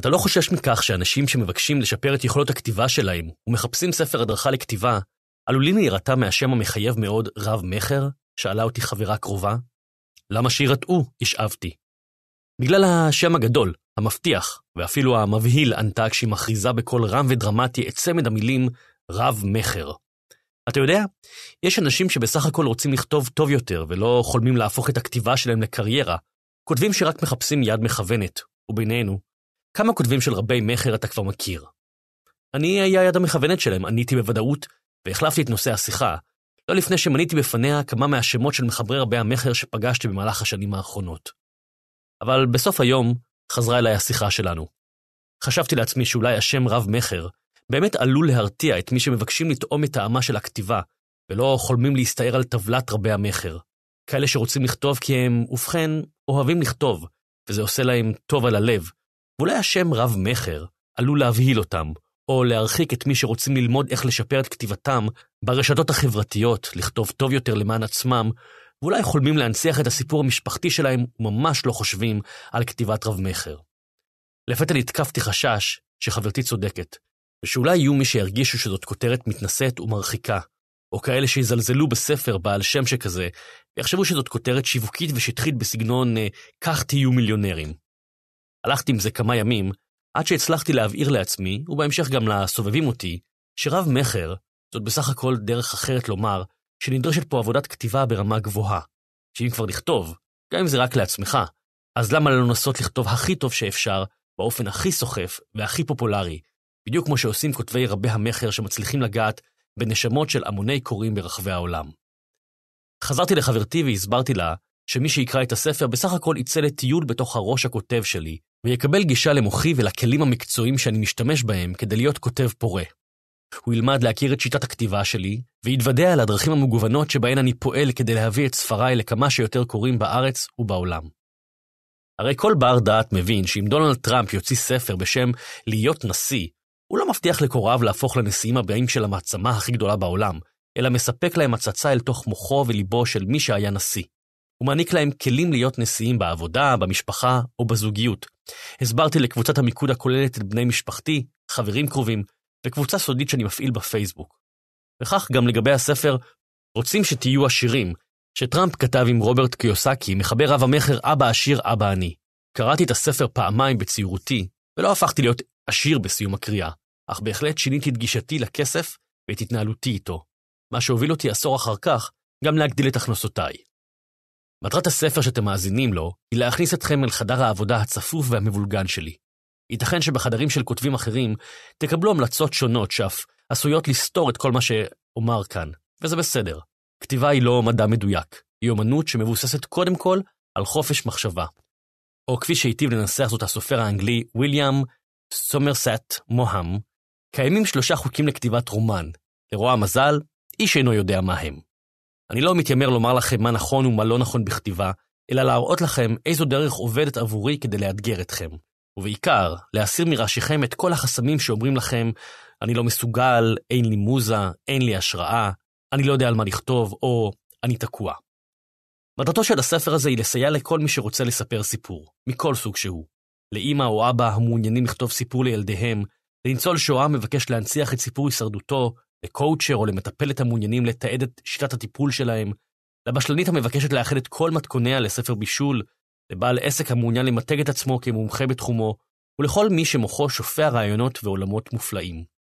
אתה לא חושש מכך שאנשים שמבקשים לשפר את יכולות הכתיבה שלהם ומחפשים ספר הדרכה לכתיבה, עלולים להירתע מהשם המחייב מאוד רב-מכר? שאלה אותי חברה קרובה. למה שירתעו? השאבתי. בגלל השם הגדול, המבטיח, ואפילו המבהיל ענתה כשהיא מכריזה בקול רם ודרמטי את צמד המילים רב-מכר. אתה יודע, יש אנשים שבסך הכל רוצים לכתוב טוב יותר ולא חולמים להפוך את הכתיבה שלהם לקריירה, כותבים שרק מחפשים יד מכוונת, ובינינו, כמה כותבים של רבי מכר אתה כבר מכיר? אני היה היד המכוונת שלהם, עניתי בוודאות, והחלפתי את נושא השיחה, לא לפני שמניתי בפניה כמה מהשמות של מחברי רבי המכר שפגשתי במהלך השנים האחרונות. אבל בסוף היום חזרה אליי השיחה שלנו. חשבתי לעצמי שאולי השם רב-מכר באמת עלול להרתיע את מי שמבקשים לטעום את טעמה של הכתיבה, ולא חולמים להסתער על טבלת רבי המכר. כאלה שרוצים לכתוב כי הם, ובכן, אוהבים לכתוב, וזה עושה להם טוב על הלב, ואולי השם רב-מכר עלול להבהיל אותם, או להרחיק את מי שרוצים ללמוד איך לשפר את כתיבתם ברשתות החברתיות, לכתוב טוב יותר למען עצמם, ואולי חולמים להנציח את הסיפור המשפחתי שלהם וממש לא חושבים על כתיבת רב-מכר. לפתע נתקפתי חשש שחברתי צודקת, ושאולי יהיו מי שירגישו שזאת כותרת מתנשאת ומרחיקה, או כאלה שיזלזלו בספר בעל שם שכזה, ויחשבו שזאת כותרת שיווקית ושטחית בסגנון אה, "כך תהיו מיליונרים". הלכתי עם זה כמה ימים, עד שהצלחתי להבהיר לעצמי, ובהמשך גם לסובבים אותי, שרב-מכר זאת בסך הכל דרך אחרת לומר שנדרשת פה עבודת כתיבה ברמה גבוהה. שאם כבר לכתוב, גם אם זה רק לעצמך, אז למה לא לנסות לכתוב הכי טוב שאפשר, באופן הכי סוחף והכי פופולרי, בדיוק כמו שעושים כותבי רבי המכר שמצליחים לגעת בנשמות של המוני קוראים ברחבי העולם. חזרתי לחברתי והסברתי לה שמי שיקרא את הספר בסך הכל יצא לטיול בתוך הראש הכותב שלי, ויקבל גישה למוחי ולכלים המקצועיים שאני משתמש בהם כדי להיות כותב פורה. הוא ילמד להכיר את שיטת הכתיבה שלי, ויתוודע על הדרכים המגוונות שבהן אני פועל כדי להביא את ספריי לכמה שיותר קוראים בארץ ובעולם. הרי כל בר דעת מבין שאם דונלד טראמפ יוציא ספר בשם "להיות נשיא", הוא לא מבטיח לקוראיו להפוך לנשיאים הבאים של המעצמה הכי גדולה בעולם, אלא מספק להם הצצה אל תוך מוחו וליבו של מי שהיה נשיא. הוא מעניק להם כלים להיות נשיאים בעבודה, במשפחה או בזוגיות. הסברתי לקבוצת המיקוד הכוללת את בני משפחתי, חברים קרובים, וקבוצה סודית שאני מפעיל בפייסבוק. וכך גם לגבי הספר "רוצים שתהיו עשירים", שטראמפ כתב עם רוברט קיוסקי, מחבר רב המכר "אבא עשיר, אבא עני". קראתי את הספר פעמיים בצעירותי, ולא הפכתי להיות עשיר בסיום הקריאה, אך בהחלט שיניתי את גישתי לכסף ואת התנהלותי איתו, מה שהוביל אותי עשור אחר כך גם להגדיל את הכנסותיי. מטרת הספר שאתם מאזינים לו, היא להכניס אתכם אל חדר העבודה הצפוף והמבולגן שלי. ייתכן שבחדרים של כותבים אחרים תקבלו המלצות שונות שאף עשויות לסתור את כל מה שאומר כאן, וזה בסדר. כתיבה היא לא מדע מדויק, היא אומנות שמבוססת קודם כל על חופש מחשבה. או כפי שהיטיב לנסח זאת הסופר האנגלי ויליאם סומרסט מוהם, קיימים שלושה חוקים לכתיבת רומן. לרוע המזל, איש אינו יודע מה הם. אני לא מתיימר לומר לכם מה נכון ומה לא נכון בכתיבה, אלא להראות לכם איזו דרך עובדת עבורי כדי לאתגר אתכם. ובעיקר, להסיר מראשיכם את כל החסמים שאומרים לכם, אני לא מסוגל, אין לי מוזה, אין לי השראה, אני לא יודע על מה לכתוב, או אני תקוע. מטרתו של הספר הזה היא לסייע לכל מי שרוצה לספר סיפור, מכל סוג שהוא. לאימא או אבא המעוניינים לכתוב סיפור לילדיהם, לניצול שואה מבקש להנציח את סיפור הישרדותו, לקואוצ'ר או למטפלת המעוניינים לתעד את שיטת הטיפול שלהם, לבשלנית המבקשת לאחד את כל מתכוניה לספר בישול, לבעל עסק המעוניין למתג את עצמו כמומחה בתחומו, ולכל מי שמוחו שופע רעיונות ועולמות מופלאים.